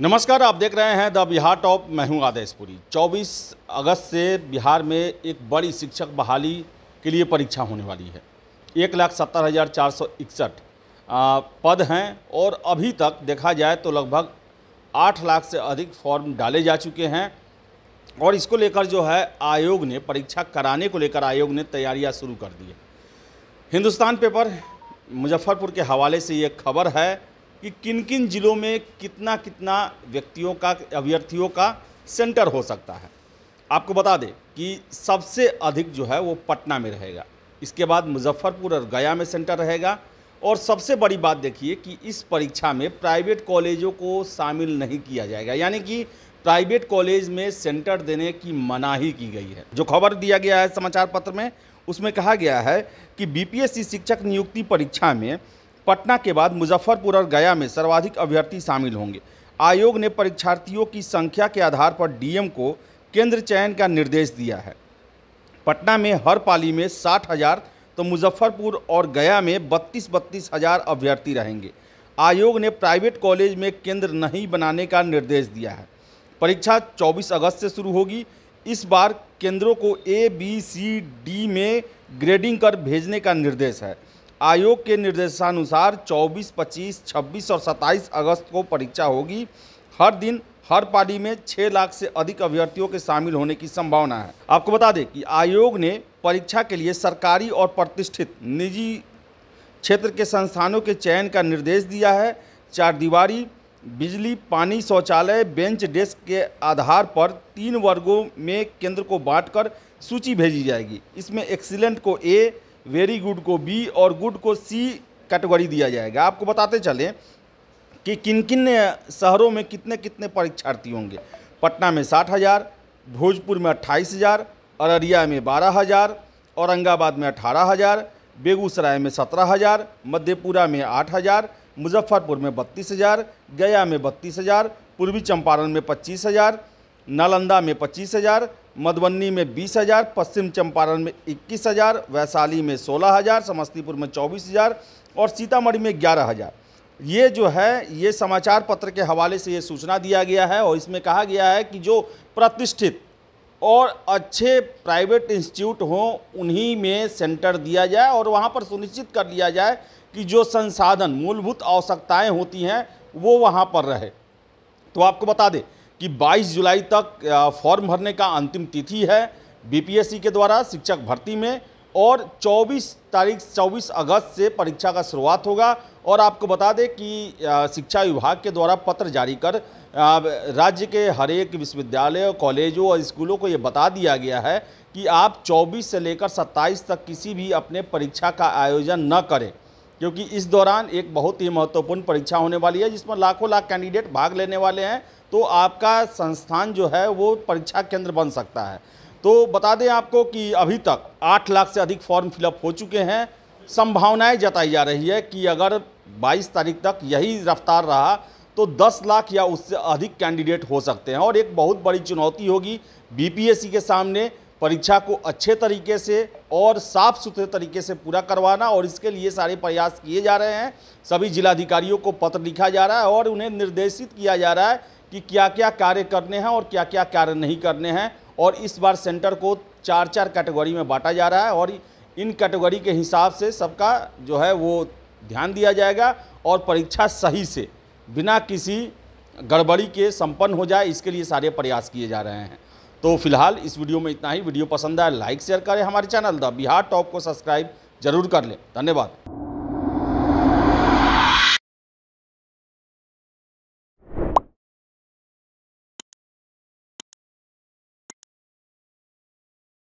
नमस्कार आप देख रहे हैं द बिहार टॉप मैं हूं आदेशपुरी 24 अगस्त से बिहार में एक बड़ी शिक्षक बहाली के लिए परीक्षा होने वाली है एक लाख सत्तर हज़ार चार सौ इकसठ पद हैं और अभी तक देखा जाए तो लगभग आठ लाख से अधिक फॉर्म डाले जा चुके हैं और इसको लेकर जो है आयोग ने परीक्षा कराने को लेकर आयोग ने तैयारियाँ शुरू कर दी है हिंदुस्तान पेपर मुजफ्फ़रपुर के हवाले से ये खबर है कि किन किन जिलों में कितना कितना व्यक्तियों का अभ्यर्थियों का सेंटर हो सकता है आपको बता दें कि सबसे अधिक जो है वो पटना में रहेगा इसके बाद मुजफ्फरपुर और गया में सेंटर रहेगा और सबसे बड़ी बात देखिए कि इस परीक्षा में प्राइवेट कॉलेजों को शामिल नहीं किया जाएगा यानी कि प्राइवेट कॉलेज में सेंटर देने की मनाही की गई है जो खबर दिया गया है समाचार पत्र में उसमें कहा गया है कि बीपीएससी शिक्षक नियुक्ति परीक्षा में पटना के बाद मुजफ्फरपुर और गया में सर्वाधिक अभ्यर्थी शामिल होंगे आयोग ने परीक्षार्थियों की संख्या के आधार पर डीएम को केंद्र चयन का निर्देश दिया है पटना में हर पाली में साठ हज़ार तो मुजफ्फरपुर और गया में बत्तीस बत्तीस हज़ार अभ्यर्थी रहेंगे आयोग ने प्राइवेट कॉलेज में केंद्र नहीं बनाने का निर्देश दिया है परीक्षा 24 अगस्त से शुरू होगी इस बार केंद्रों को ए बी सी डी में ग्रेडिंग कर भेजने का निर्देश है आयोग के निर्देशानुसार 24, 25, 26 और 27 अगस्त को परीक्षा होगी हर दिन हर पारी में छः लाख से अधिक अभ्यर्थियों के शामिल होने की संभावना है आपको बता दें कि आयोग ने परीक्षा के लिए सरकारी और प्रतिष्ठित निजी क्षेत्र के संस्थानों के चयन का निर्देश दिया है चार दीवारी बिजली पानी शौचालय बेंच डेस्क के आधार पर तीन वर्गों में केंद्र को बांटकर सूची भेजी जाएगी इसमें एक्सीलेंट को ए वेरी गुड को बी और गुड को सी कैटेगरी दिया जाएगा आपको बताते चलें कि किन किन शहरों में कितने कितने परीक्षार्थी होंगे पटना में साठ हज़ार भोजपुर में अट्ठाईस हज़ार अररिया में बारह हज़ार औरंगाबाद में अठारह हज़ार बेगूसराय में सत्रह हज़ार मध्यपुरा में आठ हज़ार मुजफ्फरपुर में बत्तीस हज़ार गया में बत्तीस हज़ार पूर्वी चंपारण में पच्चीस हज़ार नालंदा में पच्चीस हज़ार मधुबनी में बीस हज़ार पश्चिम चंपारण में इक्कीस हज़ार वैशाली में सोलह हज़ार समस्तीपुर में चौबीस हज़ार और सीतामढ़ी में ग्यारह हज़ार ये जो है ये समाचार पत्र के हवाले से ये सूचना दिया गया है और इसमें कहा गया है कि जो प्रतिष्ठित और अच्छे प्राइवेट इंस्टीट्यूट हों उन्हीं में सेंटर दिया जाए और वहाँ पर सुनिश्चित कर लिया जाए कि जो संसाधन मूलभूत आवश्यकताएँ होती हैं वो वहाँ पर रहे तो आपको बता दें कि 22 जुलाई तक फॉर्म भरने का अंतिम तिथि है बीपीएससी के द्वारा शिक्षक भर्ती में और 24 तारीख 24 अगस्त से परीक्षा का शुरुआत होगा और आपको बता दें कि शिक्षा विभाग के द्वारा पत्र जारी कर राज्य के हर एक विश्वविद्यालय कॉलेजों और स्कूलों को ये बता दिया गया है कि आप 24 से लेकर 27 तक किसी भी अपने परीक्षा का आयोजन न करें क्योंकि इस दौरान एक बहुत ही महत्वपूर्ण परीक्षा होने वाली है जिसमें लाखों लाख कैंडिडेट भाग लेने वाले हैं तो आपका संस्थान जो है वो परीक्षा केंद्र बन सकता है तो बता दें आपको कि अभी तक आठ लाख से अधिक फॉर्म फिलअप हो चुके हैं संभावनाएं जताई जा रही है कि अगर 22 तारीख तक यही रफ्तार रहा तो 10 लाख या उससे अधिक कैंडिडेट हो सकते हैं और एक बहुत बड़ी चुनौती होगी बीपीएससी के सामने परीक्षा को अच्छे तरीके से और साफ सुथरे तरीके से पूरा करवाना और इसके लिए सारे प्रयास किए जा रहे हैं सभी जिलाधिकारियों को पत्र लिखा जा रहा है और उन्हें निर्देशित किया जा रहा है कि क्या क्या कार्य करने हैं और क्या क्या कार्य नहीं करने हैं और इस बार सेंटर को चार चार कैटेगरी में बांटा जा रहा है और इन कैटेगरी के हिसाब से सबका जो है वो ध्यान दिया जाएगा और परीक्षा सही से बिना किसी गड़बड़ी के संपन्न हो जाए इसके लिए सारे प्रयास किए जा रहे हैं तो फिलहाल इस वीडियो में इतना ही वीडियो पसंद आए लाइक शेयर करें हमारे चैनल द बिहार टॉप को सब्सक्राइब जरूर कर लें धन्यवाद